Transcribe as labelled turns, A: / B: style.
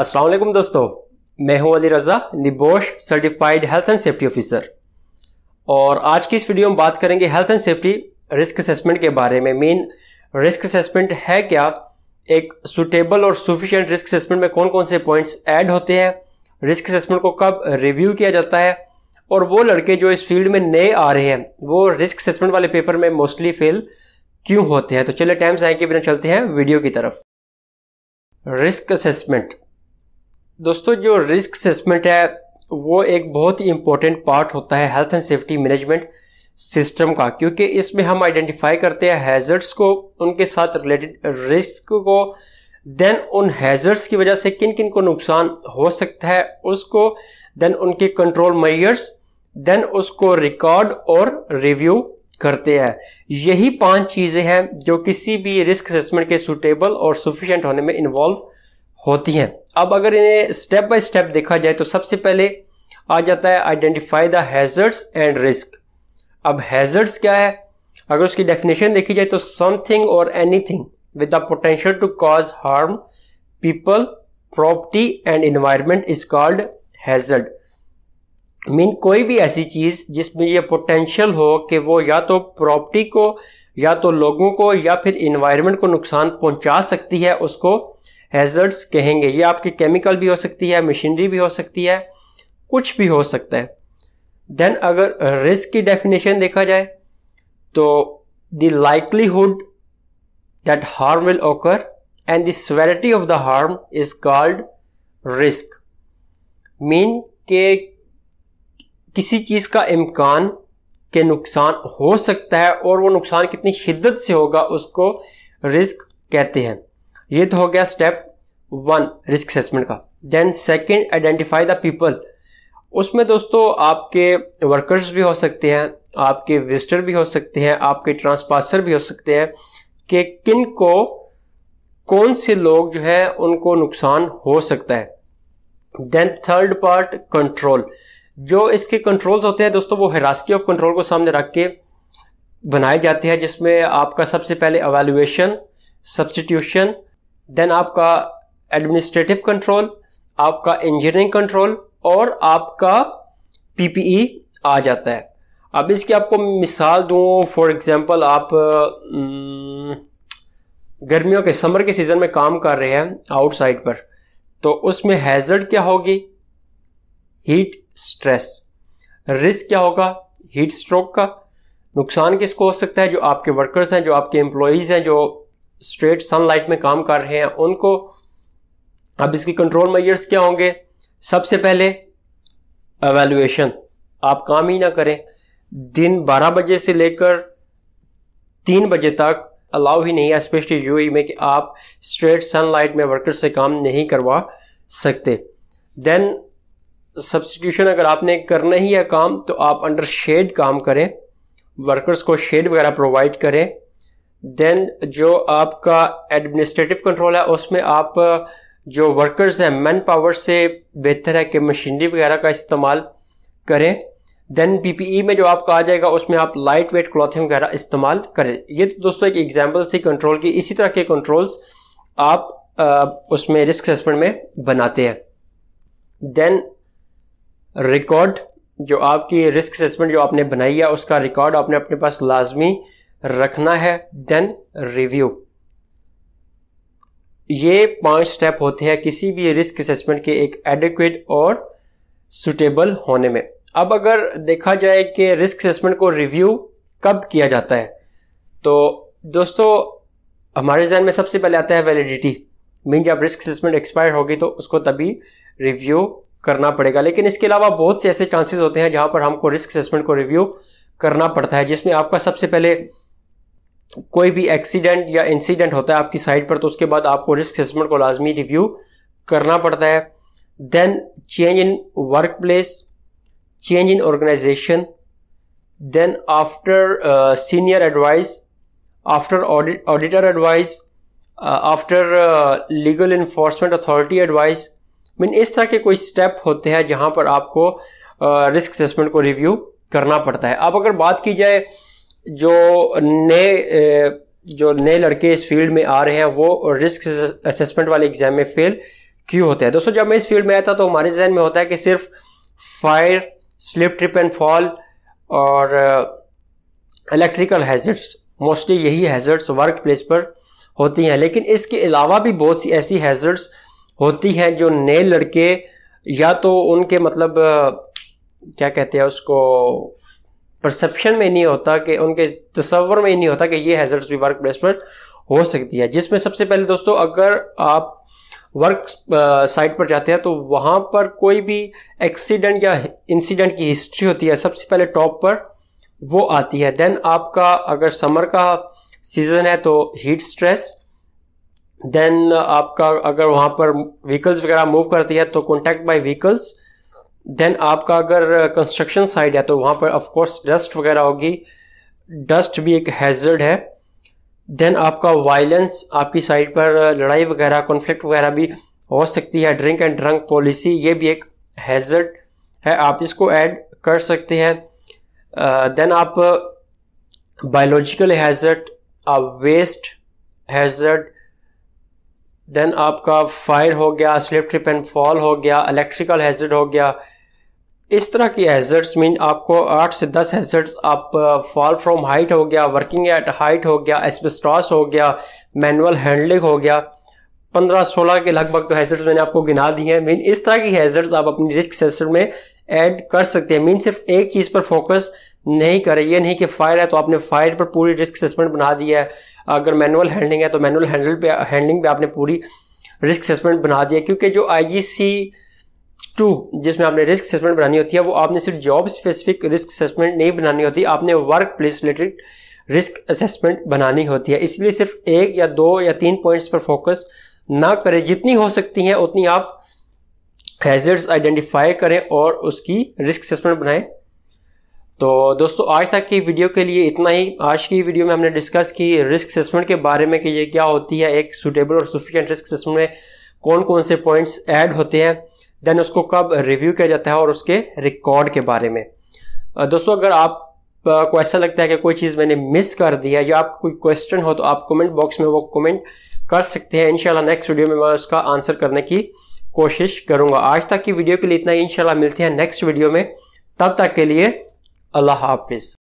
A: असलम दोस्तों मैं हूं Ali Raza NEBOSH certified health and safety officer और आज की इस वीडियो में बात करेंगे health and safety risk assessment के बारे में मेन रिस्क असेसमेंट है क्या एक सुटेबल और सुफिशेंट रिस्क असेसमेंट में कौन कौन से पॉइंट्स ऐड होते हैं रिस्क असेसमेंट को कब रिव्यू किया जाता है और वो लड़के जो इस फील्ड में नए आ रहे हैं वो रिस्क असेसमेंट वाले पेपर में मोस्टली फेल क्यों होते हैं तो चले टाइम्स आए के बिना चलते हैं वीडियो की तरफ रिस्क असेसमेंट दोस्तों जो रिस्क असेसमेंट है वो एक बहुत ही इम्पोर्टेंट पार्ट होता है health and safety management system का क्योंकि इसमें हम आइडेंटिफाई करते हैं हैजर्ड्स को उनके साथ रिलेटेड रिस्क को देन उन हैजर्ड्स की वजह से किन किन को नुकसान हो सकता है उसको देन उनके कंट्रोल मैयर्स देन उसको रिकॉर्ड और रिव्यू करते हैं यही पांच चीज़ें हैं जो किसी भी रिस्क असेसमेंट के सुटेबल और सफिशेंट होने में इन्वॉल्व होती हैं अब अगर इन्हें स्टेप बाय स्टेप देखा जाए तो सबसे पहले आ जाता है identify the hazards and risk अब हैजर्ड्स क्या है अगर उसकी डेफिनेशन देखी जाए तो समथिंग और anything with the potential to cause harm people property and environment is called hazard mean कोई भी ऐसी चीज़ जिसमें यह पोटेंशियल हो कि वो या तो प्रॉपर्टी को या तो लोगों को या फिर इन्वायरमेंट को नुकसान पहुंचा सकती है उसको हैजर्ड्स कहेंगे ये आपकी केमिकल भी हो सकती है मशीनरी भी हो सकती है कुछ भी हो सकता है देन अगर रिस्क की डेफिनेशन देखा जाए तो the likelihood that harm will occur and the severity of the harm is called risk mean के किसी चीज़ का इम्कान के नुकसान हो सकता है और वो नुकसान कितनी शिद्दत से होगा उसको रिस्क कहते हैं ये तो हो गया स्टेप वन रिस्क असेसमेंट का then second identify the people उसमें दोस्तों आपके वर्कर्स भी हो सकते हैं आपके विजिटर भी हो सकते हैं आपके ट्रांसपासर भी हो सकते हैं कि किन को कौन से लोग जो है उनको नुकसान हो सकता है देन थर्ड पार्ट कंट्रोल जो इसके कंट्रोल्स होते हैं दोस्तों वो हिरासकी ऑफ कंट्रोल को सामने रख के बनाए जाते हैं जिसमें आपका सबसे पहले अवेल्युएशन सब्सटीट्यूशन देन आपका एडमिनिस्ट्रेटिव कंट्रोल आपका इंजीनियरिंग कंट्रोल और आपका पीपीई e आ जाता है अब इसकी आपको मिसाल दूँ फॉर एग्ज़ाम्पल आप गर्मियों के समर के सीज़न में काम कर रहे हैं आउटसाइड पर तो उसमें हैजर्ड क्या होगी हीट स्ट्रेस रिस्क क्या होगा हीट स्ट्रोक का नुकसान किसको हो सकता है जो आपके वर्कर्स हैं जो आपके एम्प्लॉयज़ हैं जो स्ट्रेट सनलाइट में काम कर रहे हैं उनको अब इसके कंट्रोल मेजर्स क्या होंगे सबसे पहले एवेल्युएशन आप काम ही ना करें दिन 12 बजे से लेकर 3 बजे तक अलाउ ही नहीं है स्पेशली यू में कि आप स्ट्रेट सनलाइट में वर्कर से काम नहीं करवा सकते देन सब्सटीट्यूशन अगर आपने करना ही है काम तो आप अंडर शेड काम करें वर्कर्स को शेड वगैरह प्रोवाइड करें देन जो आपका एडमिनिस्ट्रेटिव कंट्रोल है उसमें आप जो वर्कर्स हैं मैन पावर से बेहतर है कि मशीनरी वगैरह का इस्तेमाल करें देन पी e में जो आपका आ जाएगा उसमें आप लाइट वेट क्लॉथिंग वगैरह इस्तेमाल करें ये तो दोस्तों एक एग्जाम्पल थी कंट्रोल की इसी तरह के कंट्रोल्स आप आ, उसमें रिस्क असेसमेंट में बनाते हैं देन रिकॉर्ड जो आपकी रिस्क असेसमेंट जो आपने बनाई है उसका रिकॉर्ड आपने अपने पास लाजमी रखना है देन रिव्यू ये पांच स्टेप होते हैं किसी भी रिस्क असेसमेंट के एक एडिक्वेट और सुटेबल होने में अब अगर देखा जाए कि रिस्क असेसमेंट को रिव्यू कब किया जाता है तो दोस्तों हमारे जहन में सबसे पहले आता है वैलिडिटी मीन जब रिस्क असेसमेंट एक्सपायर होगी तो उसको तभी रिव्यू करना पड़ेगा लेकिन इसके अलावा बहुत से ऐसे चांसेस होते हैं जहां पर हमको रिस्क असेसमेंट को रिव्यू करना पड़ता है जिसमें आपका सबसे पहले कोई भी एक्सीडेंट या इंसिडेंट होता है आपकी साइट पर तो उसके बाद आपको रिस्क असेसमेंट को लाजमी रिव्यू करना पड़ता है then change in work place change in organisation then after senior advice after auditor advice after legal enforcement authority advice mean इस तरह के कोई स्टेप होते हैं जहां पर आपको रिस्क uh, असेसमेंट को रिव्यू करना पड़ता है अब अगर बात की जाए जो नए जो नए लड़के इस फील्ड में आ रहे हैं वो रिस्क असेसमेंट वाले एग्जाम में फेल क्यों होते हैं दोस्तों जब मैं इस फील्ड में आया था तो हमारे जहन में होता है कि सिर्फ fire slip trip and fall और इलेक्ट्रिकल हैजर्ट्स मोस्टली यही हैजर्ट्स वर्क प्लेस पर होती हैं लेकिन इसके अलावा भी बहुत सी ऐसी हैजर्ट्स होती हैं जो नए लड़के या तो उनके मतलब क्या कहते हैं उसको परसेप्शन में नहीं होता कि उनके तस्वर में नहीं होता कि ये हैजर्ट्स भी वर्क प्लेस पर हो सकती है जिसमें सबसे पहले दोस्तों अगर आप वर्क साइट पर जाते हैं तो वहाँ पर कोई भी एक्सीडेंट या इंसिडेंट की हिस्ट्री होती है सबसे पहले टॉप पर वो आती है देन आपका अगर समर का सीज़न है तो हीट स्ट्रेस देन आपका अगर वहाँ पर व्हीकल्स वगैरह मूव करती है तो कॉन्टैक्ट बाय व्हीकल्स देन आपका अगर कंस्ट्रक्शन साइड है तो वहाँ पर ऑफकोर्स डस्ट वगैरह होगी डस्ट भी एक हैजर्ड है देन आपका वायलेंस आपकी साइड पर लड़ाई वगैरह कॉन्फ्लिक्ट वगैरह भी हो सकती है ड्रिंक एंड ड्रंक पॉलिसी ये भी एक हैजर्ड है आप इसको ऐड कर सकते हैं देन आप बायोलॉजिकल हैजर्ड आप वेस्ट हैजर्ड देन आपका फायर हो गया स्लिप ट्रिप एंड फॉल हो गया इलेक्ट्रिकल हैजर्ड हो गया इस तरह की हैजर्ड्स मीन आपको आठ से दस हैजर्ड्स आप फॉल फ्रॉम हाइट हो गया वर्किंग एट हाइट हो गया एस्बेस्टॉस हो गया मैनुअल हैंडलिंग हो गया पंद्रह सोलह के लगभग तो हैजर्ड्स मैंने आपको गिना दी हैं मीन इस तरह की हैजर्ड्स आप अपनी रिस्क सेसर में ऐड कर सकते हैं मीन सिर्फ एक चीज़ पर फोकस नहीं करें ये नहीं कि फायर है तो आपने फायर पर पूरी रिस्क असेसमेंट बना दिया है अगर मैनुअल हैंडलिंग है तो मैनुअल हैंडल पे हैंडलिंग पे आपने पूरी रिस्क असेसमेंट बना दिया क्योंकि जो आई जी सी टू जिसमें आपने रिस्क असेसमेंट बनानी होती है वो आपने सिर्फ जॉब स्पेसिफिक रिस्क असेसमेंट नहीं बनानी होती आपने work place related risk assessment बनानी होती है इसलिए सिर्फ एक या दो या तीन पॉइंट्स पर फोकस ना करें जितनी हो सकती हैं उतनी आप हैजर्ड्स आइडेंटिफाई करें और उसकी रिस्क असेसमेंट बनाएं तो दोस्तों आज तक की वीडियो के लिए इतना ही आज की वीडियो में हमने डिस्कस की रिस्क असेसमेंट के बारे में कि ये क्या होती है एक सुटेबल और सुफिशेंट रिस्क असेसमेंट में कौन कौन से पॉइंट्स ऐड होते हैं देन उसको कब रिव्यू किया जाता है और उसके रिकॉर्ड के बारे में दोस्तों अगर आप को ऐसा लगता है कि कोई चीज़ मैंने मिस कर दी है या आप कोई क्वेश्चन हो तो आप कमेंट बॉक्स में वो कमेंट कर सकते हैं इनशाला नेक्स्ट वीडियो में मैं उसका आंसर करने की कोशिश करूंगा आज तक की वीडियो के लिए इतना ही इनशाला मिलते हैं नेक्स्ट वीडियो में तब तक के लिए अल्लाह हाफिज़